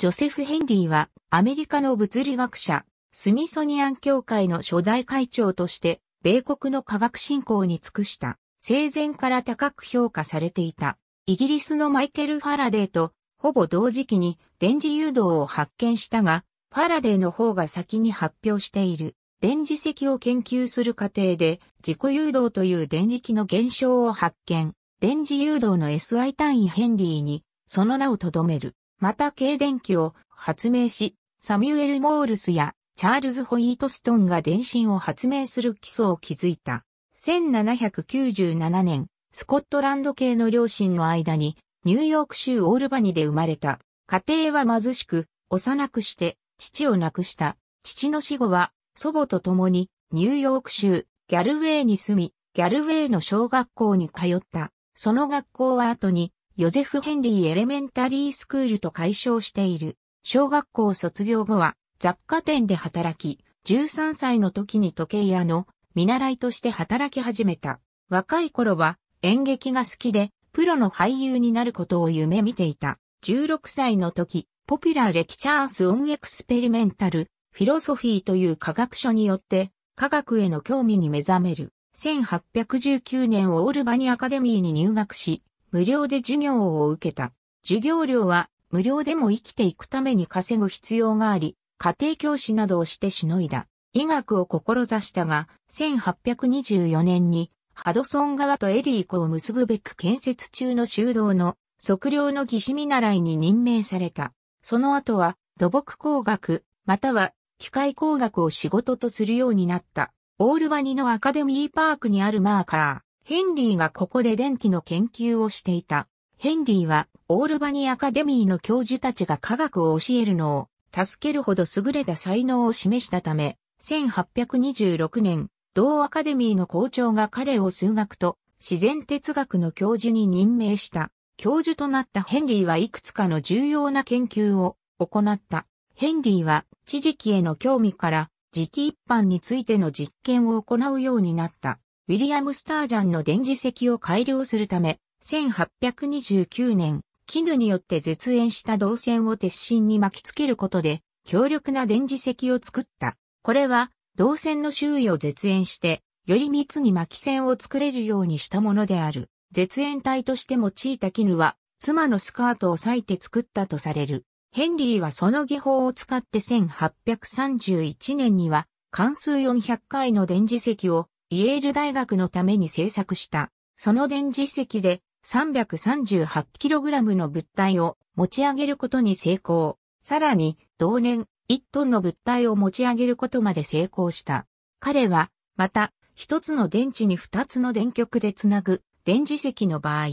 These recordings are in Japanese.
ジョセフ・ヘンリーはアメリカの物理学者、スミソニアン協会の初代会長として、米国の科学振興に尽くした、生前から高く評価されていた、イギリスのマイケル・ファラデーと、ほぼ同時期に電磁誘導を発見したが、ファラデーの方が先に発表している電磁石を研究する過程で自己誘導という電磁気の現象を発見。電磁誘導の SI 単位ヘンリーにその名を留める。また軽電気を発明し、サミュエル・モールスやチャールズ・ホイートストンが電信を発明する基礎を築いた。1797年、スコットランド系の両親の間に、ニューヨーク州オールバニで生まれた。家庭は貧しく、幼くして、父を亡くした。父の死後は、祖母と共に、ニューヨーク州、ギャルウェイに住み、ギャルウェイの小学校に通った。その学校は後に、ヨゼフ・ヘンリー・エレメンタリースクールと解消している。小学校卒業後は雑貨店で働き、13歳の時に時計屋の見習いとして働き始めた。若い頃は演劇が好きで、プロの俳優になることを夢見ていた。16歳の時、ポピュラーレクチャースオンエクスペリメンタル、フィロソフィーという科学書によって、科学への興味に目覚める。1819年オールバニアカデミーに入学し、無料で授業を受けた。授業料は無料でも生きていくために稼ぐ必要があり、家庭教師などをしてしのいだ。医学を志したが、1824年にハドソン川とエリー湖を結ぶべく建設中の修道の測量の義士見習いに任命された。その後は土木工学、または機械工学を仕事とするようになった。オールバニのアカデミーパークにあるマーカー。ヘンリーがここで電気の研究をしていた。ヘンリーはオールバニーアカデミーの教授たちが科学を教えるのを助けるほど優れた才能を示したため、1826年、同アカデミーの校長が彼を数学と自然哲学の教授に任命した。教授となったヘンリーはいくつかの重要な研究を行った。ヘンリーは知識への興味から時期一般についての実験を行うようになった。ウィリアム・スタージャンの電磁石を改良するため、1829年、絹によって絶縁した銅線を鉄心に巻きつけることで、強力な電磁石を作った。これは、銅線の周囲を絶縁して、より密に巻き線を作れるようにしたものである。絶縁体として用いた絹は、妻のスカートを裂いて作ったとされる。ヘンリーはその技法を使って1831年には、関数400回の電磁石をイェール大学のために制作した、その電磁石で 338kg の物体を持ち上げることに成功。さらに、同年、1トンの物体を持ち上げることまで成功した。彼は、また、一つの電池に二つの電極でつなぐ電磁石の場合、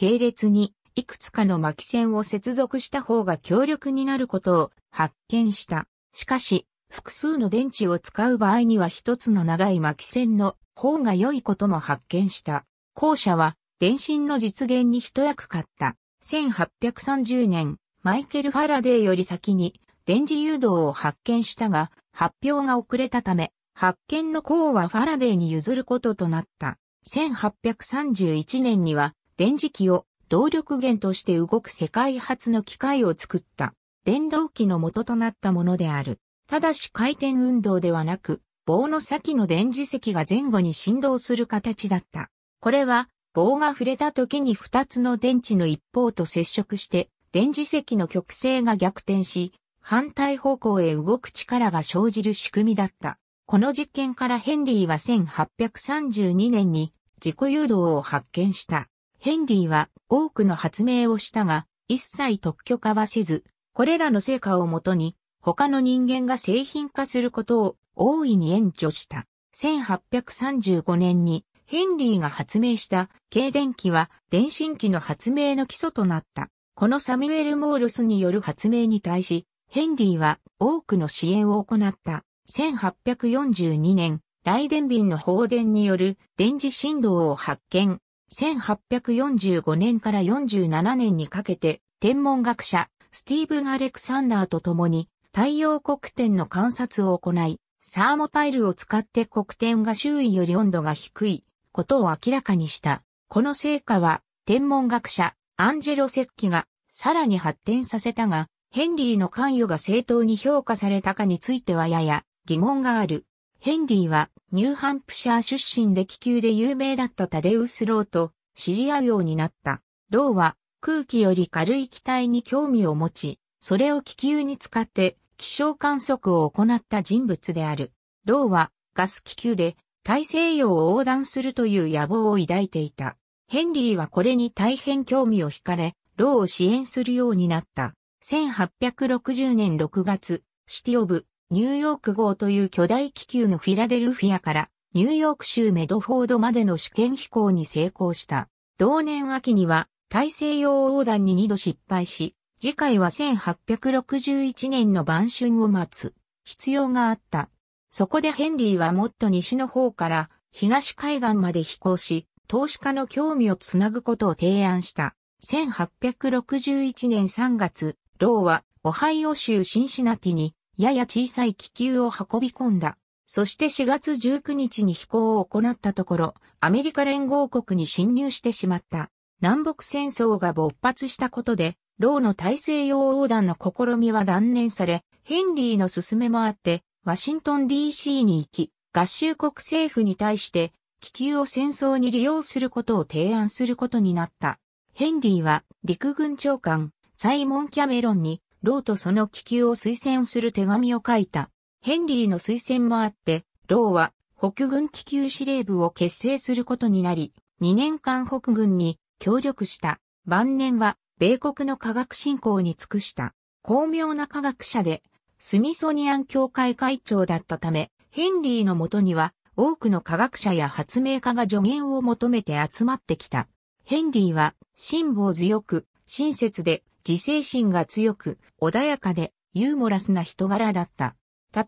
並列にいくつかの巻線を接続した方が強力になることを発見した。しかし、複数の電池を使う場合には一つの長い巻線の方が良いことも発見した。後者は電信の実現に一役買った。1830年、マイケル・ファラデーより先に電磁誘導を発見したが、発表が遅れたため、発見の功はファラデーに譲ることとなった。1831年には電磁気を動力源として動く世界初の機械を作った。電動機の元となったものである。ただし回転運動ではなく、棒の先の電磁石が前後に振動する形だった。これは、棒が触れた時に2つの電池の一方と接触して、電磁石の極性が逆転し、反対方向へ動く力が生じる仕組みだった。この実験からヘンリーは1832年に自己誘導を発見した。ヘンリーは多くの発明をしたが、一切特許化はせず、これらの成果をもとに他の人間が製品化することを大いに援助した。1835年にヘンリーが発明した軽電機は電信機の発明の基礎となった。このサミュエル・モールスによる発明に対し、ヘンリーは多くの支援を行った。1842年、ライデンビンの放電による電磁振動を発見。1845年から47年にかけて、天文学者、スティーブン・アレクサンダーと共に、太陽黒点の観察を行い、サーモパイルを使って黒点が周囲より温度が低いことを明らかにした。この成果は天文学者アンジェロ・セッキがさらに発展させたが、ヘンリーの関与が正当に評価されたかについてはやや疑問がある。ヘンリーはニューハンプシャー出身で気球で有名だったタデウス・ローと知り合うようになった。ローは空気より軽い気体に興味を持ち、それを気球に使って気象観測を行った人物である。ローはガス気球で大西洋を横断するという野望を抱いていた。ヘンリーはこれに大変興味を惹かれ、ローを支援するようになった。1860年6月、シティオブ、ニューヨーク号という巨大気球のフィラデルフィアからニューヨーク州メドフォードまでの試験飛行に成功した。同年秋には大西洋横断に2度失敗し、次回は1861年の晩春を待つ必要があった。そこでヘンリーはもっと西の方から東海岸まで飛行し、投資家の興味をつなぐことを提案した。1861年3月、ローはオハイオ州シンシナティにやや小さい気球を運び込んだ。そして4月19日に飛行を行ったところ、アメリカ連合国に侵入してしまった。南北戦争が勃発したことで、ローの大西洋横断の試みは断念され、ヘンリーの勧めもあって、ワシントン DC に行き、合衆国政府に対して気球を戦争に利用することを提案することになった。ヘンリーは陸軍長官サイモン・キャメロンにローとその気球を推薦する手紙を書いた。ヘンリーの推薦もあって、ローは北軍気球司令部を結成することになり、2年間北軍に協力した。晩年は米国の科学振興に尽くした、巧妙な科学者で、スミソニアン協会会長だったため、ヘンリーのもとには、多くの科学者や発明家が助言を求めて集まってきた。ヘンリーは、辛抱強く、親切で、自制心が強く、穏やかで、ユーモラスな人柄だった。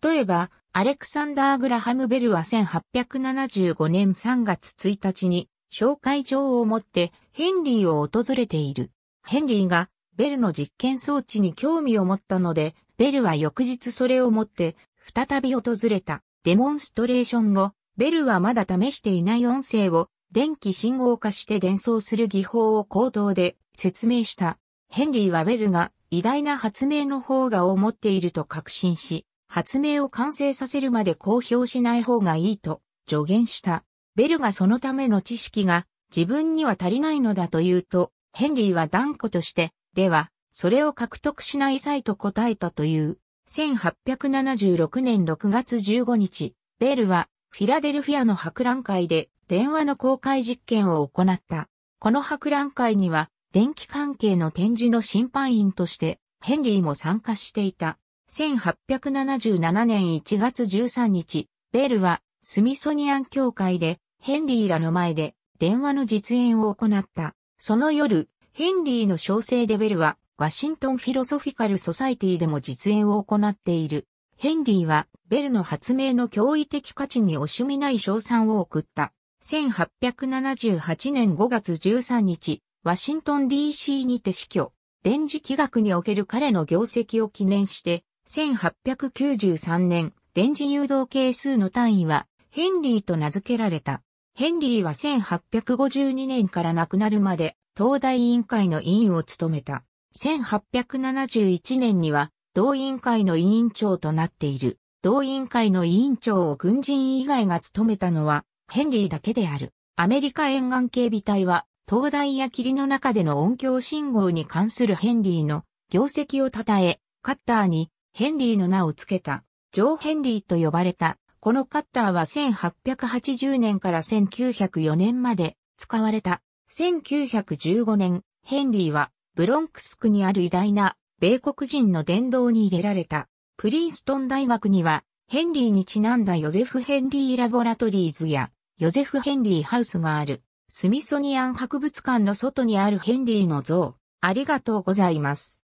例えば、アレクサンダー・グラハム・ベルは1875年3月1日に、紹介状を持ってヘンリーを訪れている。ヘンリーがベルの実験装置に興味を持ったので、ベルは翌日それを持って、再び訪れた。デモンストレーション後、ベルはまだ試していない音声を電気信号化して伝送する技法を口頭で説明した。ヘンリーはベルが偉大な発明の方がを持っていると確信し、発明を完成させるまで公表しない方がいいと助言した。ベルがそのための知識が自分には足りないのだと言うと、ヘンリーは断固として、では、それを獲得しない際と答えたという。1876年6月15日、ベールはフィラデルフィアの博覧会で電話の公開実験を行った。この博覧会には電気関係の展示の審判員としてヘンリーも参加していた。1877年1月13日、ベールはスミソニアン協会でヘンリーらの前で電話の実演を行った。その夜、ヘンリーの小生デベルは、ワシントンフィロソフィカルソサイティでも実演を行っている。ヘンリーは、ベルの発明の驚異的価値に惜しみない賞賛を送った。1878年5月13日、ワシントン DC にて死去。電磁気学における彼の業績を記念して、1893年、電磁誘導係数の単位は、ヘンリーと名付けられた。ヘンリーは1852年から亡くなるまで、東大委員会の委員を務めた。1871年には、同委員会の委員長となっている。同委員会の委員長を軍人以外が務めたのは、ヘンリーだけである。アメリカ沿岸警備隊は、東大や霧の中での音響信号に関するヘンリーの業績を称え、カッターにヘンリーの名を付けた、ジョー・ヘンリーと呼ばれたこのカッターは1880年から1904年まで使われた。1915年、ヘンリーはブロンクス区にある偉大な米国人の殿堂に入れられた。プリンストン大学にはヘンリーにちなんだヨゼフ・ヘンリー・ラボラトリーズやヨゼフ・ヘンリー・ハウスがある。スミソニアン博物館の外にあるヘンリーの像。ありがとうございます。